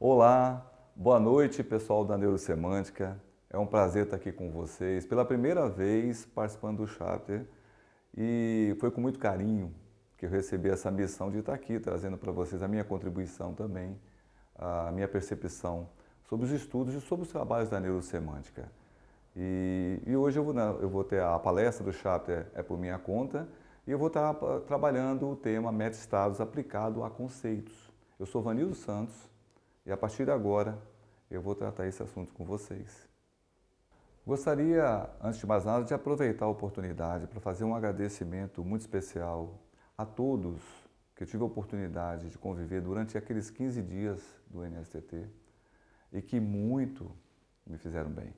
Olá, boa noite pessoal da Neurosemântica. É um prazer estar aqui com vocês. Pela primeira vez participando do chapter e foi com muito carinho que eu recebi essa missão de estar aqui trazendo para vocês a minha contribuição também, a minha percepção sobre os estudos e sobre os trabalhos da Neurosemântica. E, e hoje eu vou, né, eu vou, ter a palestra do chapter é por minha conta e eu vou estar ah, trabalhando o tema meta-estados aplicado a conceitos. Eu sou Vanildo Santos, e a partir de agora eu vou tratar esse assunto com vocês. Gostaria, antes de mais nada, de aproveitar a oportunidade para fazer um agradecimento muito especial a todos que eu tive a oportunidade de conviver durante aqueles 15 dias do NSTT e que muito me fizeram bem.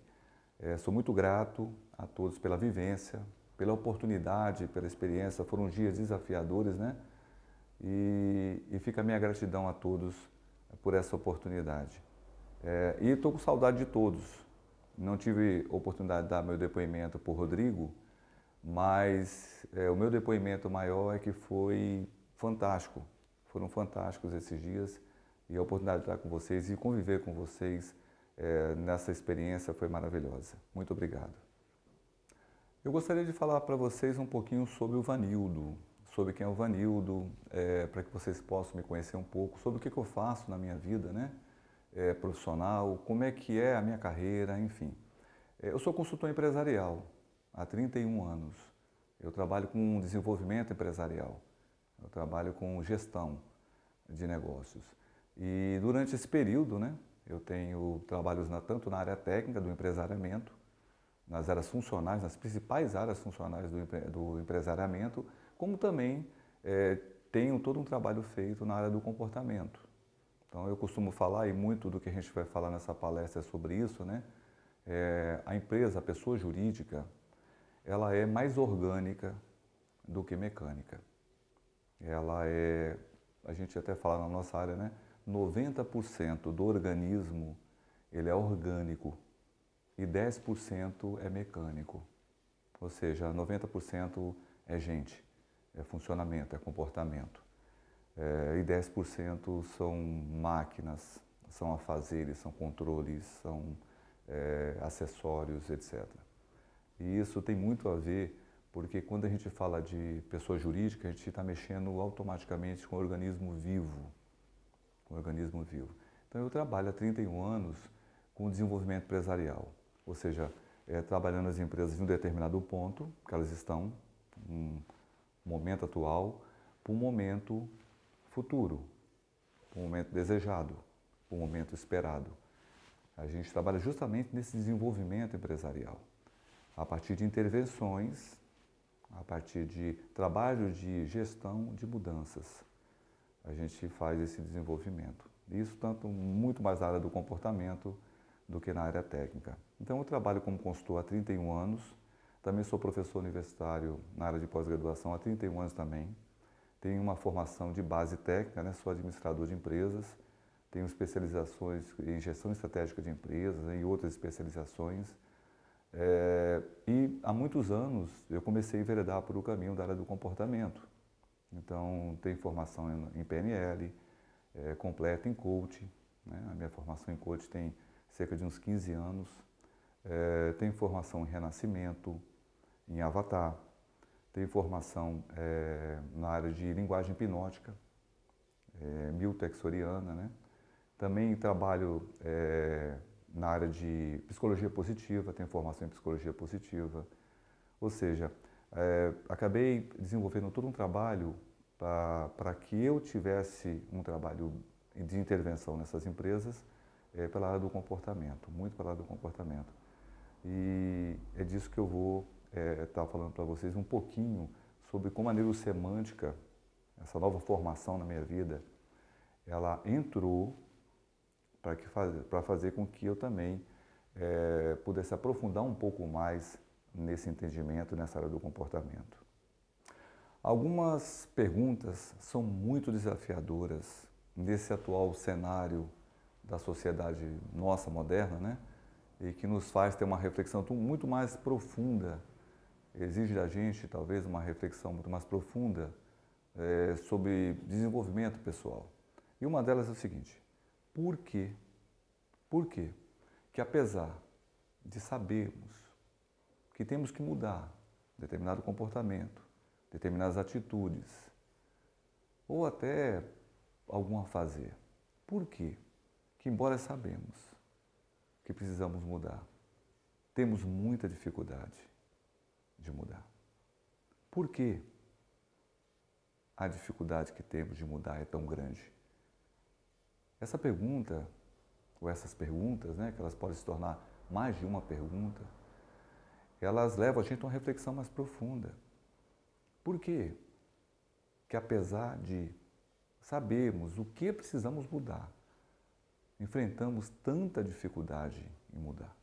É, sou muito grato a todos pela vivência, pela oportunidade, pela experiência. Foram dias desafiadores, né? E, e fica a minha gratidão a todos por essa oportunidade. É, e estou com saudade de todos. Não tive oportunidade de dar meu depoimento por Rodrigo, mas é, o meu depoimento maior é que foi fantástico. Foram fantásticos esses dias e a oportunidade de estar com vocês e conviver com vocês é, nessa experiência foi maravilhosa. Muito obrigado. Eu gostaria de falar para vocês um pouquinho sobre o Vanildo, sobre quem é o Vanildo, é, para que vocês possam me conhecer um pouco, sobre o que, que eu faço na minha vida né? É, profissional, como é que é a minha carreira, enfim. É, eu sou consultor empresarial há 31 anos. Eu trabalho com desenvolvimento empresarial, eu trabalho com gestão de negócios. E durante esse período, né, eu tenho trabalhos na, tanto na área técnica do empresariamento, nas áreas funcionais, nas principais áreas funcionais do, do empresariamento, como também é, tenho todo um trabalho feito na área do comportamento. Então, eu costumo falar, e muito do que a gente vai falar nessa palestra é sobre isso, né? É, a empresa, a pessoa jurídica, ela é mais orgânica do que mecânica. Ela é, a gente até fala na nossa área, né? 90% do organismo ele é orgânico e 10% é mecânico. Ou seja, 90% é gente é funcionamento, é comportamento. É, e 10% são máquinas, são afazeres, são controles, são é, acessórios, etc. E isso tem muito a ver porque quando a gente fala de pessoa jurídica, a gente está mexendo automaticamente com o organismo vivo, com o organismo vivo. Então eu trabalho há 31 anos com desenvolvimento empresarial, ou seja, é, trabalhando as empresas em um determinado ponto que elas estão, um, momento atual, para o momento futuro, para o momento desejado, para o momento esperado. A gente trabalha justamente nesse desenvolvimento empresarial, a partir de intervenções, a partir de trabalho de gestão de mudanças. A gente faz esse desenvolvimento. Isso tanto muito mais na área do comportamento do que na área técnica. Então eu trabalho como consultor há 31 anos também sou professor universitário na área de pós-graduação há 31 anos também. Tenho uma formação de base técnica, né? sou administrador de empresas, tenho especializações em gestão estratégica de empresas né? e outras especializações. É... e há muitos anos eu comecei a enveredar por o caminho da área do comportamento. Então, tenho formação em PNL, é, completa em eh, coaching. Né? A minha formação em coaching tem cerca de uns 15 anos. É, tenho formação em renascimento, em Avatar, tenho formação é, na área de linguagem hipnótica, é, miltexoriana, né? Também trabalho é, na área de psicologia positiva, tenho formação em psicologia positiva. Ou seja, é, acabei desenvolvendo todo um trabalho para que eu tivesse um trabalho de intervenção nessas empresas é, pela área do comportamento, muito pela área do comportamento. E é disso que eu vou estava é, falando para vocês um pouquinho sobre como a neurosemântica, essa nova formação na minha vida, ela entrou para faz, fazer com que eu também é, pudesse aprofundar um pouco mais nesse entendimento, nessa área do comportamento. Algumas perguntas são muito desafiadoras nesse atual cenário da sociedade nossa moderna, né? E que nos faz ter uma reflexão muito mais profunda exige da gente talvez uma reflexão muito mais profunda é, sobre desenvolvimento pessoal. E uma delas é o seguinte: por quê? Por quê? Que apesar de sabermos que temos que mudar determinado comportamento, determinadas atitudes, ou até algum fazer, por quê? Que embora sabemos que precisamos mudar, temos muita dificuldade de mudar. Por que a dificuldade que temos de mudar é tão grande? Essa pergunta, ou essas perguntas, né, que elas podem se tornar mais de uma pergunta, elas levam a gente a uma reflexão mais profunda. Por quê? que apesar de sabermos o que precisamos mudar, enfrentamos tanta dificuldade em mudar,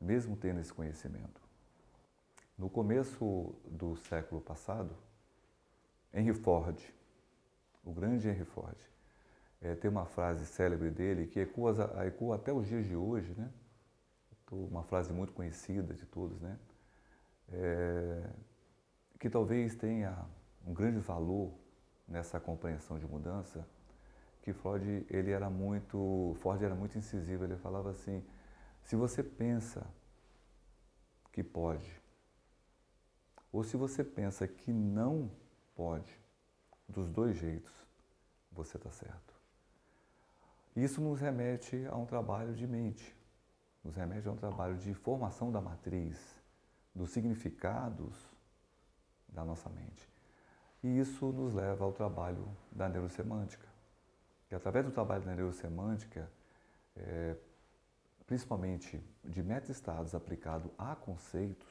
mesmo tendo esse conhecimento. No começo do século passado, Henry Ford, o grande Henry Ford, é, tem uma frase célebre dele que ecoa, ecoa até os dias de hoje, né? uma frase muito conhecida de todos, né? É, que talvez tenha um grande valor nessa compreensão de mudança, que Ford, ele era muito, Ford era muito incisivo, ele falava assim, se você pensa que pode ou se você pensa que não pode, dos dois jeitos, você está certo. Isso nos remete a um trabalho de mente, nos remete a um trabalho de formação da matriz, dos significados da nossa mente. E isso nos leva ao trabalho da neurosemântica. E através do trabalho da neurosemântica, é, principalmente de meta-estados aplicado a conceitos,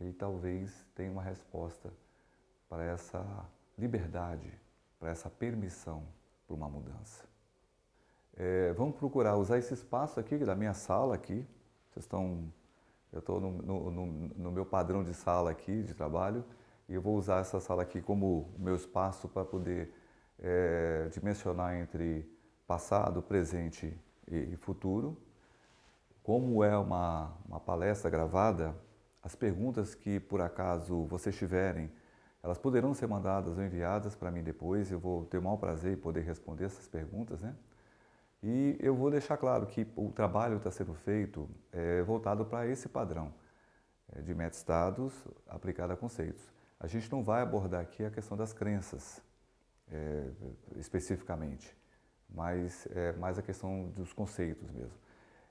ele talvez tenha uma resposta para essa liberdade, para essa permissão para uma mudança. É, vamos procurar usar esse espaço aqui da minha sala aqui. Vocês estão, eu estou no, no, no, no meu padrão de sala aqui de trabalho e eu vou usar essa sala aqui como meu espaço para poder é, dimensionar entre passado, presente e, e futuro. Como é uma, uma palestra gravada, as perguntas que por acaso vocês tiverem, elas poderão ser mandadas ou enviadas para mim depois. Eu vou ter o maior prazer em poder responder essas perguntas, né? E eu vou deixar claro que o trabalho está sendo feito é, voltado para esse padrão é, de meta-estados aplicado a conceitos. A gente não vai abordar aqui a questão das crenças é, especificamente, mas é, mais a questão dos conceitos mesmo.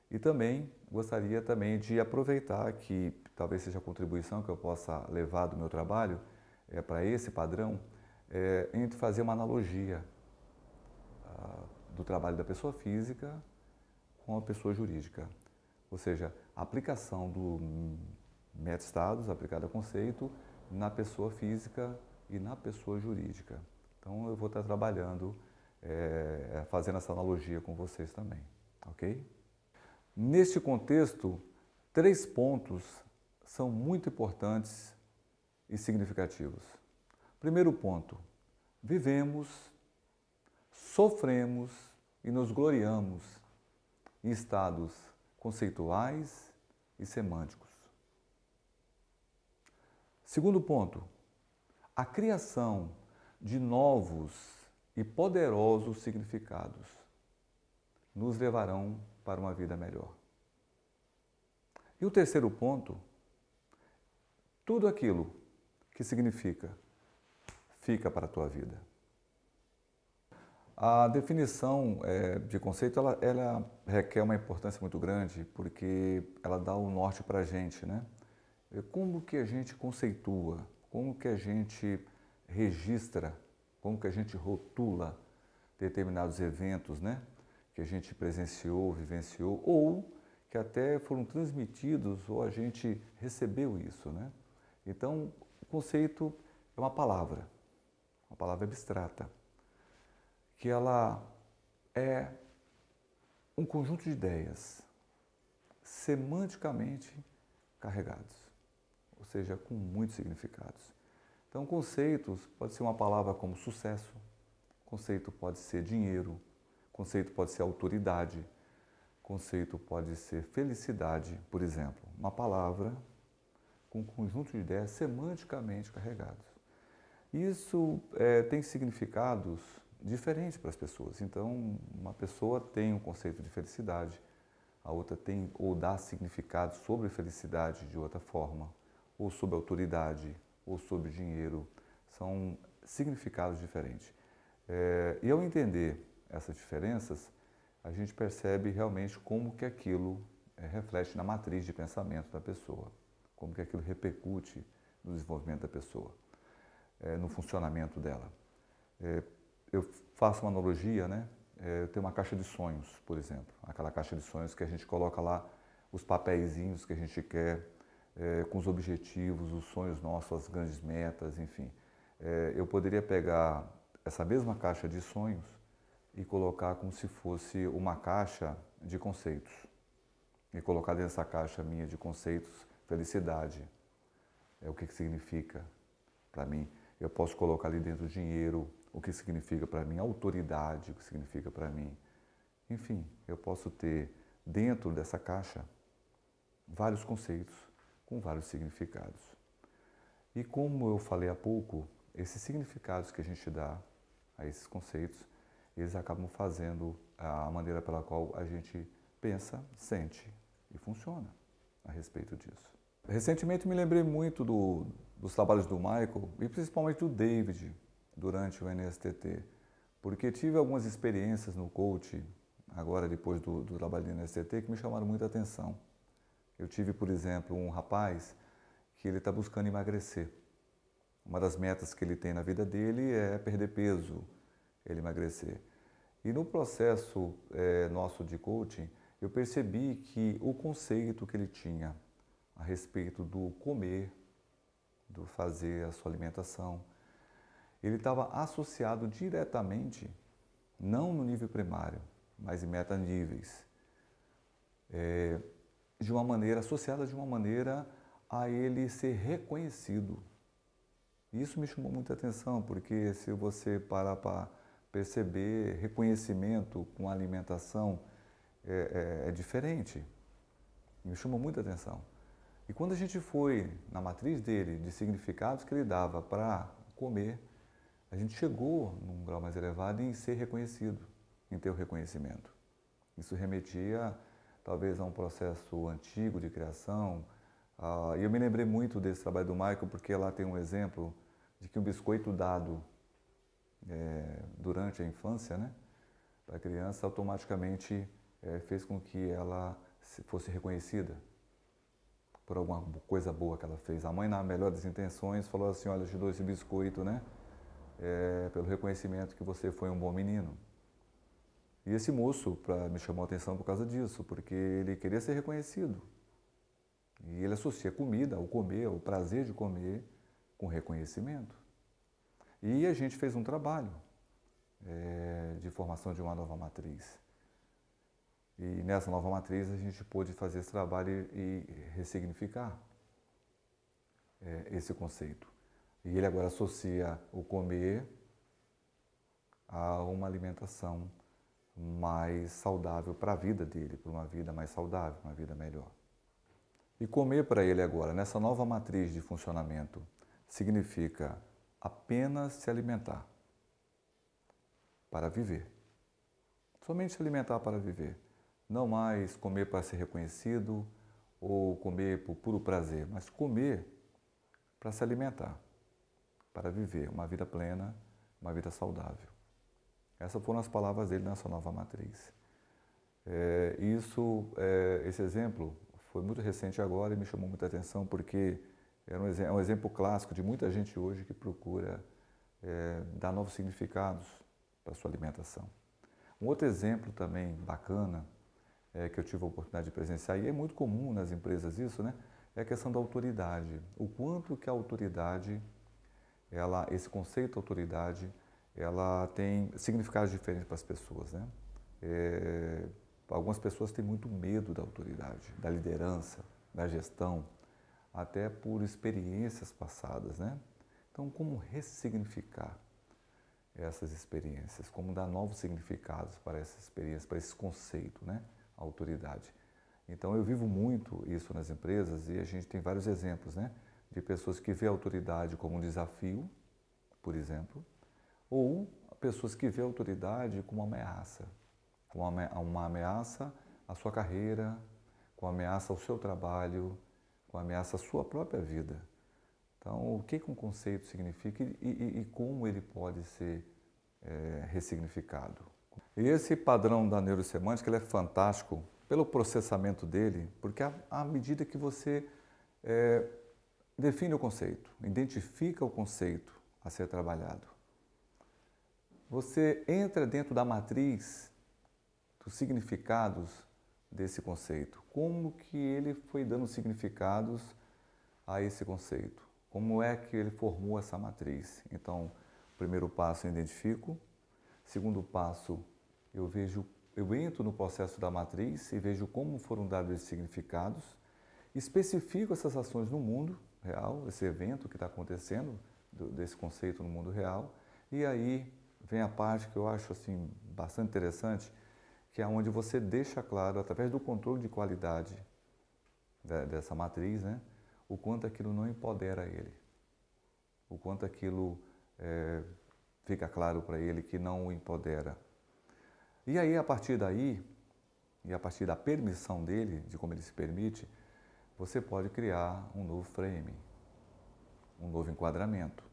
E também gostaria também de aproveitar que talvez seja a contribuição que eu possa levar do meu trabalho é, para esse padrão, é, entre fazer uma analogia ah, do trabalho da pessoa física com a pessoa jurídica. Ou seja, a aplicação do meta-estados, aplicado a conceito, na pessoa física e na pessoa jurídica. Então eu vou estar trabalhando, é, é fazendo essa analogia com vocês também, ok? Neste contexto, três pontos são muito importantes e significativos. Primeiro ponto: vivemos, sofremos e nos gloriamos em estados conceituais e semânticos. Segundo ponto: a criação de novos e poderosos significados nos levarão para uma vida melhor. E o terceiro ponto tudo aquilo que significa fica para a tua vida. A definição é, de conceito ela, ela, requer uma importância muito grande porque ela dá o um norte para a gente, né? É como que a gente conceitua? Como que a gente registra? Como que a gente rotula determinados eventos, né? Que a gente presenciou, vivenciou ou que até foram transmitidos ou a gente recebeu isso, né? Então, o conceito é uma palavra, uma palavra abstrata, que ela é um conjunto de ideias semanticamente carregados, ou seja, com muitos significados. Então, conceitos pode ser uma palavra como sucesso, conceito pode ser dinheiro, conceito pode ser autoridade, conceito pode ser felicidade, por exemplo. Uma palavra com um conjunto de ideias semanticamente carregados. Isso é, tem significados diferentes para as pessoas. Então, uma pessoa tem um conceito de felicidade, a outra tem ou dá significado sobre felicidade de outra forma, ou sobre autoridade, ou sobre dinheiro. São significados diferentes. É, e ao entender essas diferenças, a gente percebe realmente como que aquilo é, reflete na matriz de pensamento da pessoa como que aquilo repercute no desenvolvimento da pessoa, eh, no funcionamento dela. Eh, eu faço uma analogia, né? Eh, eu tenho uma caixa de sonhos, por exemplo, aquela caixa de sonhos que a gente coloca lá os papeizinhos que a gente quer, com os objetivos, os sonhos nossos, as grandes metas, enfim. eu poderia pegar essa mesma caixa de sonhos e colocar como se fosse uma caixa de conceitos. E colocar dentro caixa minha de conceitos Felicidade é o que, significa para mim. Eu posso colocar ali dentro dinheiro, o que significa para mim, autoridade, o que significa para mim. Enfim, eu posso ter dentro dessa caixa vários conceitos com vários significados. E como eu falei há pouco, esses significados que a gente dá a esses conceitos, eles acabam fazendo a maneira pela qual a gente pensa, sente e funciona a respeito disso. Recentemente me lembrei muito do, dos trabalhos do Michael e principalmente do David durante o NSTT, porque tive algumas experiências no coach, agora depois do, do trabalho do NSTT, que me chamaram muita atenção. Eu tive, por exemplo, um rapaz que ele está buscando emagrecer. Uma das metas que ele tem na vida dele é perder peso, ele emagrecer. E no processo é, nosso de coaching, eu percebi que o conceito que ele tinha a respeito do comer, do fazer a sua alimentação, ele estava associado diretamente, não no nível primário, mas em metaníveis, é, de uma maneira associada de uma maneira a ele ser reconhecido. Isso me chamou muita atenção, porque se você parar para perceber, reconhecimento com alimentação é, é, é diferente. Me chamou muita atenção. E quando a gente foi na matriz dele, de significados que ele dava para comer, a gente chegou num grau mais elevado em ser reconhecido, em ter o reconhecimento. Isso remetia talvez a um processo antigo de criação. Ah, e eu me lembrei muito desse trabalho do Michael, porque lá tem um exemplo de que um biscoito dado é, durante a infância, né, para a criança, automaticamente é, fez com que ela fosse reconhecida por alguma coisa boa que ela fez. A mãe, na melhor das intenções, falou assim: Olha, eu te dou esse biscoito, né? É, pelo reconhecimento que você foi um bom menino. E esse moço pra, me chamou a atenção por causa disso, porque ele queria ser reconhecido. E ele associa comida, o comer, o prazer de comer, com reconhecimento. E a gente fez um trabalho é, de formação de uma nova matriz. E nessa nova matriz a gente pôde fazer esse trabalho e, e ressignificar é, esse conceito. E ele agora associa o comer a uma alimentação mais saudável para a vida dele, para uma vida mais saudável, uma vida melhor. E comer para ele agora, nessa nova matriz de funcionamento, significa apenas se alimentar para viver. Somente se alimentar para viver. Não mais comer para ser reconhecido ou comer por puro prazer, mas comer para se alimentar, para viver uma vida plena, uma vida saudável. Essas foram as palavras dele na sua nova matriz. É, isso, é, esse exemplo foi muito recente agora e me chamou muita atenção porque é um, é um exemplo clássico de muita gente hoje que procura é, dar novos significados para sua alimentação. Um outro exemplo também bacana é, que eu tive a oportunidade de presenciar, e é muito comum nas empresas isso, né? É a questão da autoridade. O quanto que a autoridade, ela, esse conceito de autoridade, ela tem significados diferentes para as pessoas, né? É, algumas pessoas têm muito medo da autoridade, da liderança, da gestão, até por experiências passadas, né? Então, como ressignificar essas experiências, como dar novos significados para essas experiências, para esse conceito, né? autoridade. Então eu vivo muito isso nas empresas e a gente tem vários exemplos, né? De pessoas que vê a autoridade como um desafio, por exemplo, ou pessoas que vê a autoridade como uma ameaça, como uma ameaça à sua carreira, com ameaça ao seu trabalho, com ameaça à sua própria vida. Então, o que, que um conceito significa e, e, e como ele pode ser é, ressignificado? E esse padrão da neurosemântica ele é fantástico pelo processamento dele, porque à medida que você é, define o conceito, identifica o conceito a ser trabalhado, você entra dentro da matriz dos significados desse conceito. Como que ele foi dando significados a esse conceito? Como é que ele formou essa matriz? Então, primeiro passo eu identifico, Segundo passo, eu vejo, eu entro no processo da matriz e vejo como foram dados esses significados, especifico essas ações no mundo real, esse evento que está acontecendo, do, desse conceito no mundo real, e aí vem a parte que eu acho assim bastante interessante, que é onde você deixa claro através do controle de qualidade dessa matriz, né, o quanto aquilo não empodera ele, o quanto aquilo é, Fica claro para ele que não o empodera. E aí, a partir daí, e a partir da permissão dele, de como ele se permite, você pode criar um novo frame, um novo enquadramento,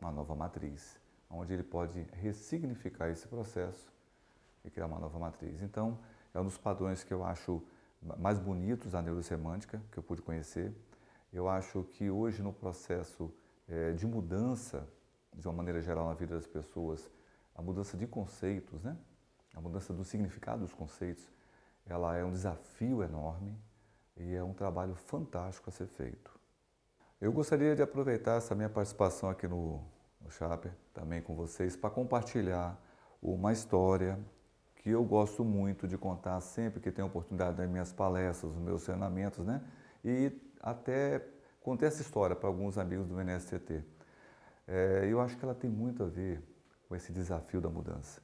uma nova matriz, onde ele pode ressignificar esse processo e criar uma nova matriz. Então, é um dos padrões que eu acho mais bonitos da neurosemântica que eu pude conhecer. Eu acho que hoje no processo eh, de mudança de uma maneira geral na vida das pessoas, a mudança de conceitos, né? a mudança do significado dos conceitos, ela é um desafio enorme e é um trabalho fantástico a ser feito. Eu gostaria de aproveitar essa minha participação aqui no, no Chaper, também com vocês, para compartilhar uma história que eu gosto muito de contar sempre que tenho oportunidade nas minhas palestras, nos meus treinamentos, né? E até contei essa história para alguns amigos do NSTT. É, eu acho que ela tem muito a ver com esse desafio da mudança.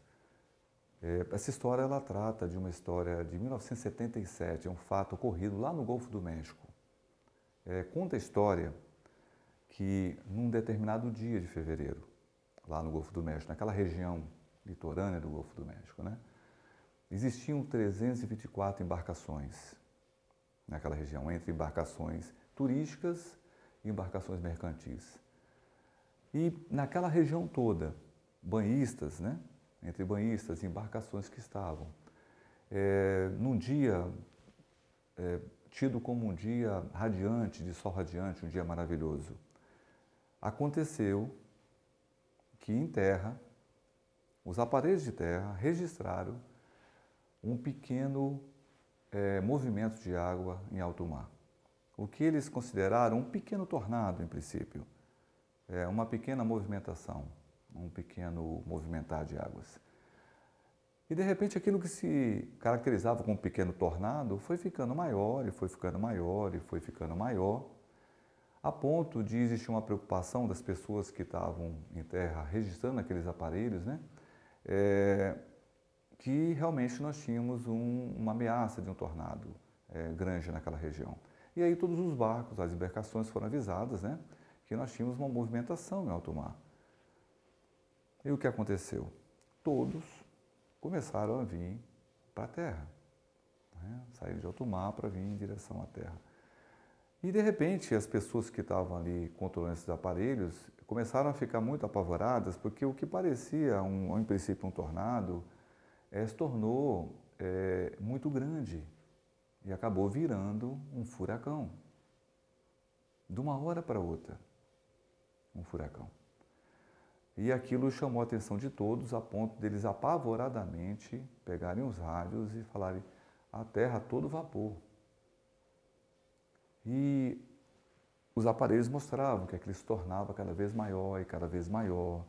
É, essa história ela trata de uma história de 1977, é um fato ocorrido lá no Golfo do México. É, conta a história que num determinado dia de fevereiro, lá no Golfo do México, naquela região litorânea do Golfo do México, né, existiam 324 embarcações naquela região, entre embarcações turísticas e embarcações mercantis. E naquela região toda, banhistas, né? entre banhistas, embarcações que estavam. É, num dia é, tido como um dia radiante, de sol radiante, um dia maravilhoso, aconteceu que em terra, os aparelhos de terra registraram um pequeno é, movimento de água em alto mar. O que eles consideraram um pequeno tornado, em princípio é, uma pequena movimentação, um pequeno movimentar de águas. E de repente aquilo que se caracterizava como um pequeno tornado foi ficando maior, e foi ficando maior, e foi ficando maior, a ponto de existir uma preocupação das pessoas que estavam em terra registrando aqueles aparelhos, né? É, que realmente nós tínhamos um, uma ameaça de um tornado é, grande naquela região. E aí todos os barcos, as embarcações foram avisadas, né? porque nós tínhamos uma movimentação em alto mar. E o que aconteceu? Todos começaram a vir para a Terra, né? saíram de alto mar para vir em direção à Terra. E de repente as pessoas que estavam ali controlando esses aparelhos começaram a ficar muito apavoradas porque o que parecia um, em princípio um tornado é, se tornou é, muito grande e acabou virando um furacão de uma hora para outra um furacão. E aquilo chamou a atenção de todos, a ponto deles apavoradamente pegarem os rádios e falarem: a Terra todo vapor. E os aparelhos mostravam que aquilo se tornava cada vez maior e cada vez maior,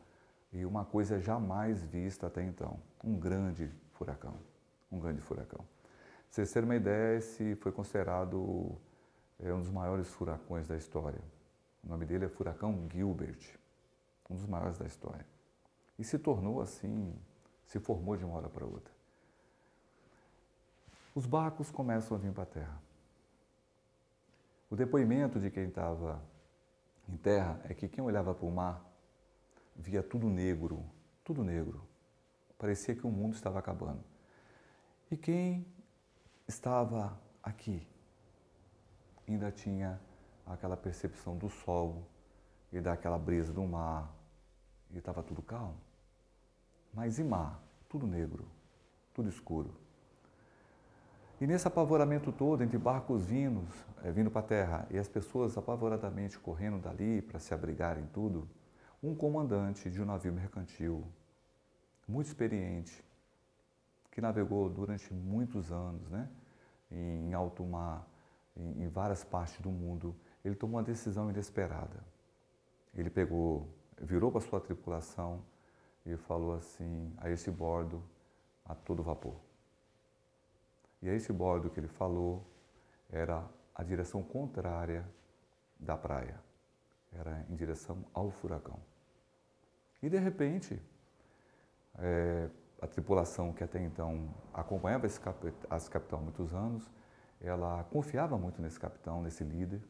e uma coisa jamais vista até então: um grande furacão. Um grande furacão. Vocês terem uma ideia, esse foi considerado eh, um dos maiores furacões da história. O nome dele é Furacão Gilbert, um dos maiores da história. E se tornou assim, se formou de uma hora para outra. Os barcos começam a vir para a terra. O depoimento de quem estava em terra é que quem olhava para o mar via tudo negro, tudo negro. Parecia que o mundo estava acabando. E quem estava aqui ainda tinha aquela percepção do sol e daquela brisa do mar, e estava tudo calmo. Mas e mar? Tudo negro, tudo escuro. E nesse apavoramento todo, entre barcos vindos, é, vindo para a terra, e as pessoas apavoradamente correndo dali para se abrigarem tudo, um comandante de um navio mercantil, muito experiente, que navegou durante muitos anos né, em alto mar, em, em várias partes do mundo, ele tomou uma decisão inesperada. Ele pegou, virou para sua tripulação e falou assim: a esse bordo, a todo vapor. E a esse bordo que ele falou era a direção contrária da praia, era em direção ao furacão. E de repente, é, a tripulação que até então acompanhava esse, cap esse capitão há muitos anos, ela confiava muito nesse capitão, nesse líder,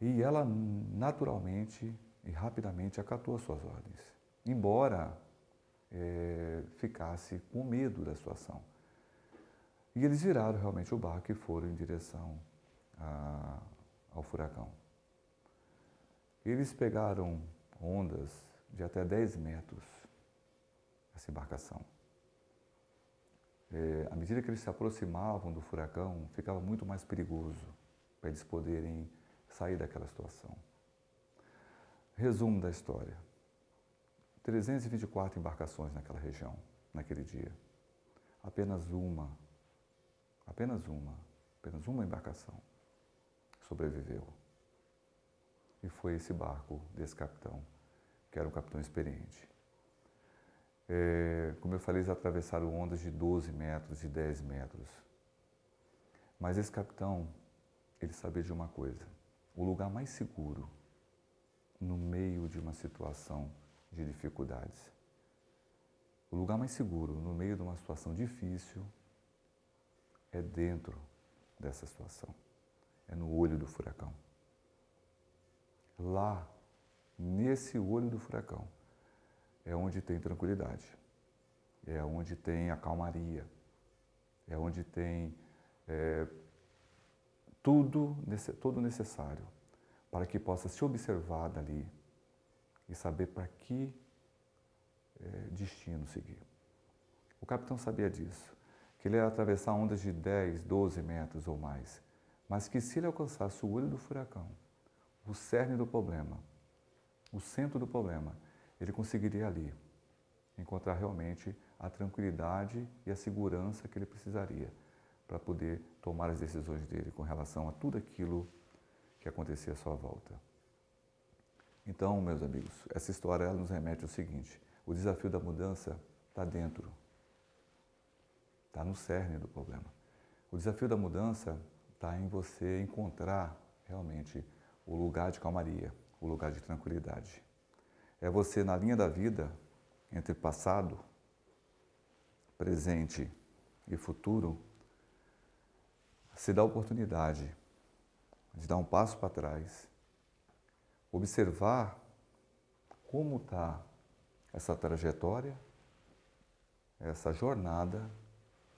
e ela naturalmente e rapidamente acatou as suas ordens, embora é, ficasse com medo da situação. E eles viraram realmente o barco e foram em direção a, ao furacão. Eles pegaram ondas de até 10 metros, essa embarcação. É, à medida que eles se aproximavam do furacão, ficava muito mais perigoso para eles poderem sair daquela situação. Resumo da história: 324 embarcações naquela região, naquele dia. Apenas uma, apenas uma, apenas uma embarcação sobreviveu. E foi esse barco desse capitão, que era um capitão experiente. É, como eu falei, eles atravessaram ondas de 12 metros e 10 metros. Mas esse capitão, ele sabia de uma coisa o lugar mais seguro no meio de uma situação de dificuldades. O lugar mais seguro no meio de uma situação difícil é dentro dessa situação, é no olho do furacão. Lá, nesse olho do furacão, é onde tem tranquilidade, é onde tem a calmaria, é onde tem é, tudo, todo necessário para que possa se observar dali e saber para que é, destino seguir. O capitão sabia disso, que ele ia atravessar ondas de 10, 12 metros ou mais, mas que se ele alcançasse o olho do furacão, o cerne do problema, o centro do problema, ele conseguiria ali encontrar realmente a tranquilidade e a segurança que ele precisaria para poder tomar as decisões dele com relação a tudo aquilo que acontecia à sua volta. Então, meus amigos, essa história nos remete ao seguinte: o desafio da mudança está dentro, está no cerne do problema. O desafio da mudança está em você encontrar realmente o lugar de calmaria, o lugar de tranquilidade. É você na linha da vida entre passado, presente e futuro se dá a oportunidade de dar um passo para trás, observar como está essa trajetória, essa jornada,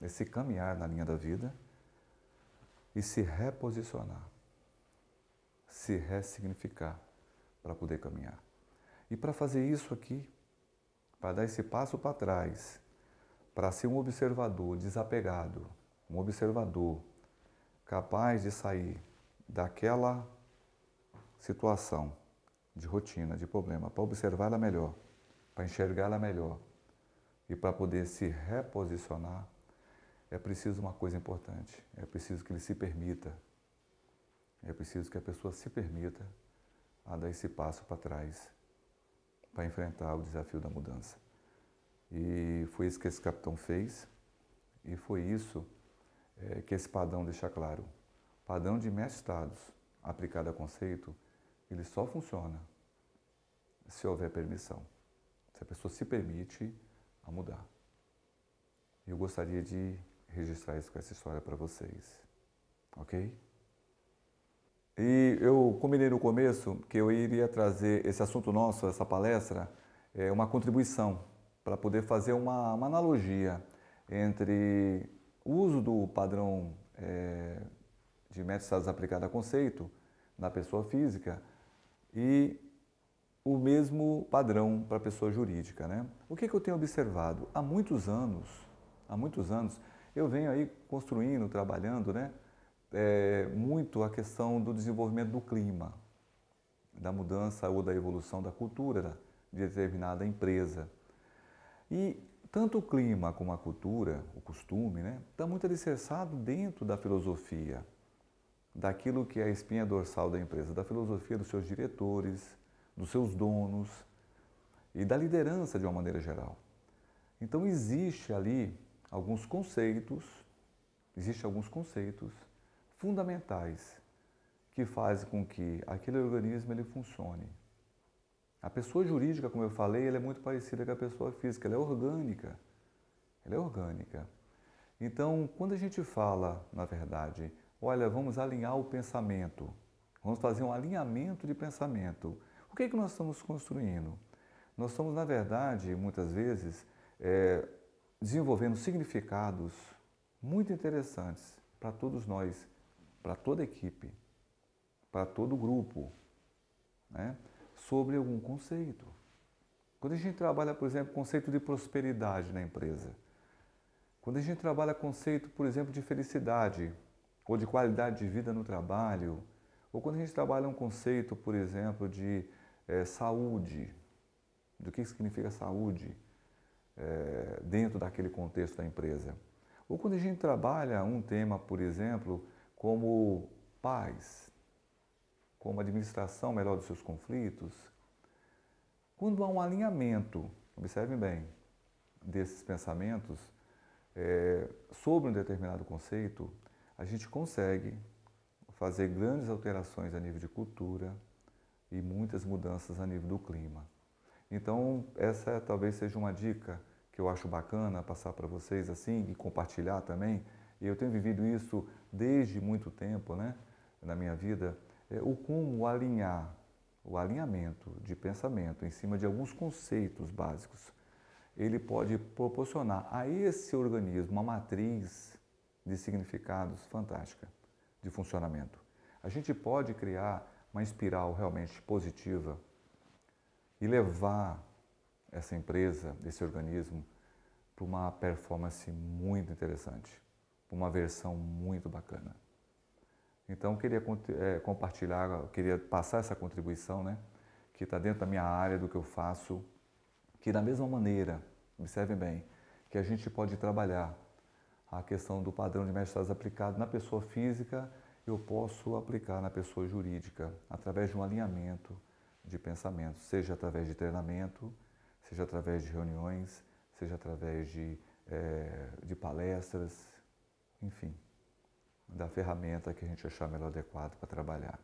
esse caminhar na linha da vida e se reposicionar, se ressignificar para poder caminhar. E para fazer isso aqui, para dar esse passo para trás, para ser um observador desapegado, um observador capaz de sair daquela situação de rotina, de problema, para observá-la melhor, para enxergá-la melhor e para poder se reposicionar, é preciso uma coisa importante: é preciso que ele se permita, é preciso que a pessoa se permita a dar esse passo para trás para enfrentar o desafio da mudança. E foi isso que esse capitão fez, e foi isso é, que esse padrão deixa claro. Padrão de mestrados aplicado a conceito, ele só funciona se houver permissão. Se a pessoa se permite a mudar. Eu gostaria de registrar isso com essa história para vocês. Ok? E eu combinei no começo que eu iria trazer esse assunto nosso, essa palestra, é uma contribuição para poder fazer uma, uma analogia entre o uso do padrão é, de métodos aplicado a conceito na pessoa física e o mesmo padrão para a pessoa jurídica. Né? O que, que, eu tenho observado? Há muitos anos, há muitos anos, eu venho aí construindo, trabalhando né, é, muito a questão do desenvolvimento do clima, da mudança ou da evolução da cultura de determinada empresa. E tanto o clima como a cultura, o costume, né, está muito alicerçado dentro da filosofia, daquilo que é a espinha dorsal da empresa, da filosofia dos seus diretores, dos seus donos e da liderança de uma maneira geral. Então existe ali alguns conceitos, existe alguns conceitos fundamentais que fazem com que aquele organismo ele funcione. A pessoa jurídica, como eu falei, ela é muito parecida com a pessoa física, ela é orgânica. Ela é orgânica. Então, quando a gente fala, na verdade, olha, vamos alinhar o pensamento, vamos fazer um alinhamento de pensamento, o que é que nós estamos construindo? Nós estamos, na verdade, muitas vezes, é, desenvolvendo significados muito interessantes para todos nós, para toda a equipe, para todo o grupo. Né? sobre algum conceito. Quando a gente trabalha, por exemplo, conceito de prosperidade na empresa, quando a gente trabalha conceito, por exemplo, de felicidade ou de qualidade de vida no trabalho, ou quando a gente trabalha um conceito, por exemplo, de é, saúde, do que significa saúde é, dentro daquele contexto da empresa, ou quando a gente trabalha um tema, por exemplo, como paz, com uma administração melhor dos seus conflitos, quando há um alinhamento, observem bem, desses pensamentos é, sobre um determinado conceito, a gente consegue fazer grandes alterações a nível de cultura e muitas mudanças a nível do clima. Então, essa talvez seja uma dica que eu acho bacana passar para vocês assim e compartilhar também. E eu tenho vivido isso desde muito tempo, né, na minha vida. É, o como alinhar, o alinhamento de pensamento em cima de alguns conceitos básicos, ele pode proporcionar a esse organismo uma matriz de significados fantástica de funcionamento. A gente pode criar uma espiral realmente positiva e levar essa empresa, esse organismo, para uma performance muito interessante, para uma versão muito bacana. Então, queria é, compartilhar, queria passar essa contribuição, né? Que está dentro da minha área, do que eu faço, que da mesma maneira, observem bem, que a gente pode trabalhar a questão do padrão de mestrados aplicado na pessoa física, eu posso aplicar na pessoa jurídica, através de um alinhamento de pensamento, seja através de treinamento, seja através de reuniões, seja através de, é, de palestras, enfim da ferramenta que a gente achar melhor adequada para trabalhar.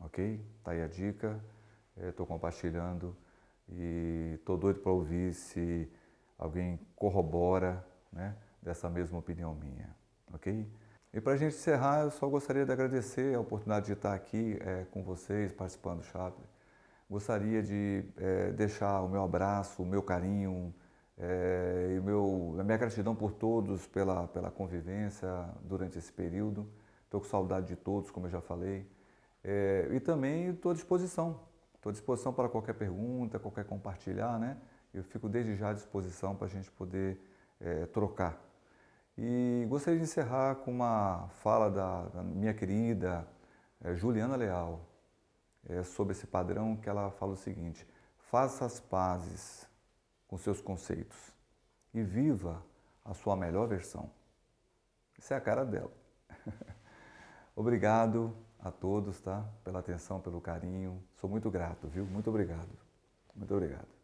Ok? Tá aí a dica, estou é, compartilhando e estou doido para ouvir se alguém corrobora né, dessa mesma opinião minha. Ok? E para a gente encerrar, eu só gostaria de agradecer a oportunidade de estar aqui é, com vocês, participando do Chapter. Gostaria de é, deixar o meu abraço, o meu carinho, é, e meu, a minha gratidão por todos, pela, pela convivência durante esse período. Estou com saudade de todos, como eu já falei. É, e também estou à disposição. Estou à disposição para qualquer pergunta, qualquer compartilhar, né? Eu fico desde já à disposição para a gente poder é, trocar. E gostaria de encerrar com uma fala da, da minha querida é, Juliana Leal é sobre esse padrão que ela fala o seguinte: faça as pazes com seus conceitos e viva a sua melhor versão. Isso é a cara dela. obrigado a todos, tá? Pela atenção, pelo carinho. Sou muito grato, viu? Muito obrigado. Muito obrigado.